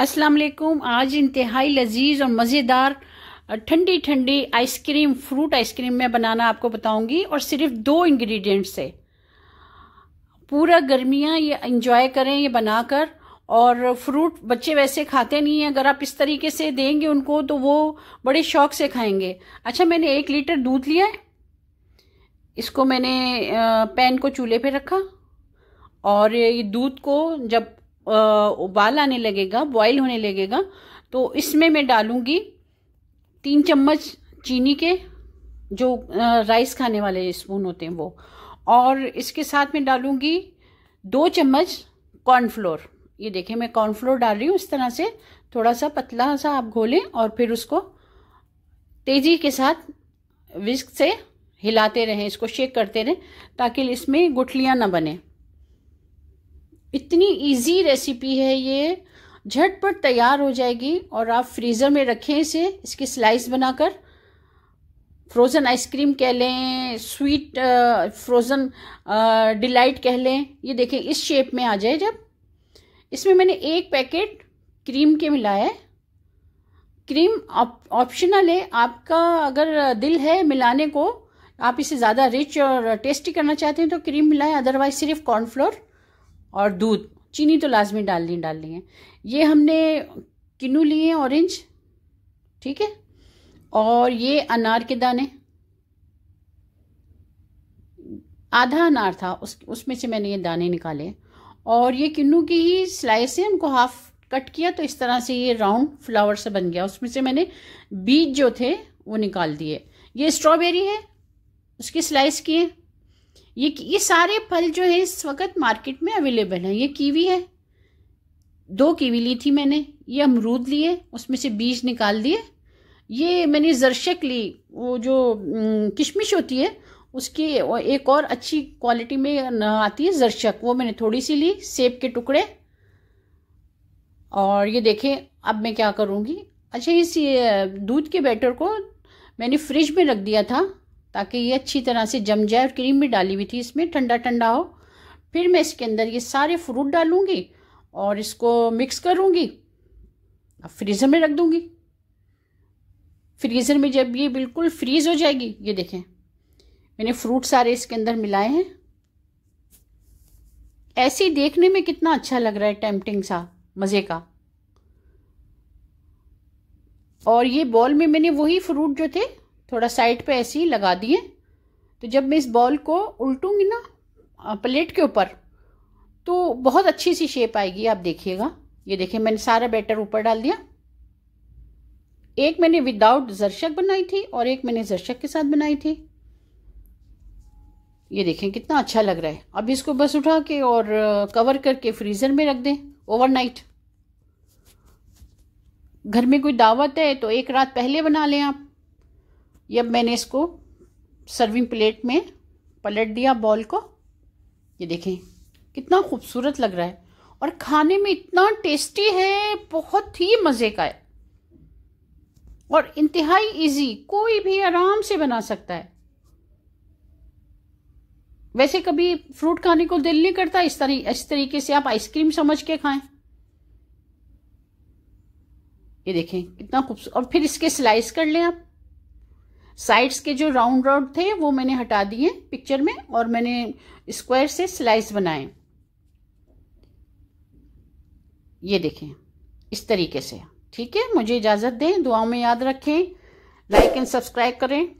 अस्सलाम वालेकुम आज इंतहाई लजीज और मज़ेदार ठंडी ठंडी आइसक्रीम फ्रूट आइसक्रीम मैं बनाना आपको बताऊंगी और सिर्फ दो इंग्रेडिएंट से पूरा गर्मियाँ ये इंजॉय करें ये बनाकर और फ्रूट बच्चे वैसे खाते नहीं हैं अगर आप इस तरीके से देंगे उनको तो वो बड़े शौक से खाएंगे अच्छा मैंने एक लीटर दूध लिया है इसको मैंने पैन को चूल्हे पे रखा और ये दूध को जब उबाल आने लगेगा बॉईल होने लगेगा तो इसमें मैं डालूँगी तीन चम्मच चीनी के जो राइस खाने वाले स्पून होते हैं वो और इसके साथ में डालूंगी दो चम्मच कॉर्नफ्लोर ये देखें मैं कॉर्नफ्लोर डाल रही हूँ इस तरह से थोड़ा सा पतला सा आप घोलें और फिर उसको तेज़ी के साथ विस्क से हिलाते रहें इसको शेक करते रहें ताकि इसमें गुठलियाँ ना बने इतनी इजी रेसिपी है ये झटपट तैयार हो जाएगी और आप फ्रीज़र में रखें इसे इसकी स्लाइस बनाकर फ्रोज़न आइसक्रीम कह लें स्वीट फ्रोज़न डिलाइट कह लें ये देखें इस शेप में आ जाए जब इसमें मैंने एक पैकेट क्रीम के मिलाया है क्रीम ऑप्शनल है आपका अगर दिल है मिलाने को आप इसे ज़्यादा रिच और टेस्टी करना चाहते हैं तो क्रीम मिलाएं अदरवाइज सिर्फ कॉर्नफ्लोर और दूध चीनी तो लाजमी डालनी डालनी है ये हमने किन्नू लिए ऑरेंज ठीक है और ये अनार के दाने आधा अनार था उस उसमें से मैंने ये दाने निकाले और ये किन्नू की ही स्लाइस है उनको हाफ कट किया तो इस तरह से ये राउंड फ्लावर से बन गया उसमें से मैंने बीज जो थे वो निकाल दिए ये स्ट्रॉबेरी है उसकी स्लाइस किए ये ये सारे फल जो है इस वक्त मार्केट में अवेलेबल हैं ये कीवी है दो कीवी ली थी मैंने ये अमरूद लिए उसमें से बीज निकाल दिए ये मैंने जरशक ली वो जो किशमिश होती है उसकी एक और अच्छी क्वालिटी में आती है जरशक वो मैंने थोड़ी सी ली सेब के टुकड़े और ये देखें अब मैं क्या करूँगी अच्छा इस दूध के बैटर को मैंने फ्रिज में रख दिया था ताकि ये अच्छी तरह से जम जाए और क्रीम भी डाली हुई थी इसमें ठंडा ठंडा हो फिर मैं इसके अंदर ये सारे फ्रूट डालूँगी और इसको मिक्स करूँगी अब फ्रीज़र में रख दूँगी फ्रीज़र में जब ये बिल्कुल फ्रीज़ हो जाएगी ये देखें मैंने फ्रूट सारे इसके अंदर मिलाए हैं ऐसे ही देखने में कितना अच्छा लग रहा है टेम्पटिंग सा मज़े का और ये बॉल में मैंने वही फ्रूट जो थे थोड़ा साइड पे ऐसे ही लगा दिए तो जब मैं इस बॉल को उल्टूंगी ना प्लेट के ऊपर तो बहुत अच्छी सी शेप आएगी आप देखिएगा ये देखिए मैंने सारा बैटर ऊपर डाल दिया एक मैंने विदाउट जरशक बनाई थी और एक मैंने जरशक के साथ बनाई थी ये देखें कितना अच्छा लग रहा है अब इसको बस उठा के और कवर करके फ्रीज़र में रख दें ओवरनाइट घर में कोई दावत है तो एक रात पहले बना लें आप ये अब मैंने इसको सर्विंग प्लेट में पलट दिया बॉल को ये देखें कितना खूबसूरत लग रहा है और खाने में इतना टेस्टी है बहुत ही मज़े का है और इंतहाई इजी कोई भी आराम से बना सकता है वैसे कभी फ्रूट खाने को दिल नहीं करता इस तरी इस तरीके से आप आइसक्रीम समझ के खाएं ये देखें कितना खूबसूरत और फिर इसके स्लाइस कर लें आप साइड्स के जो राउंड राउंड थे वो मैंने हटा दिए पिक्चर में और मैंने स्क्वायर से स्लाइस बनाए ये देखें इस तरीके से ठीक है मुझे इजाज़त दें दुआओं में याद रखें लाइक एंड सब्सक्राइब करें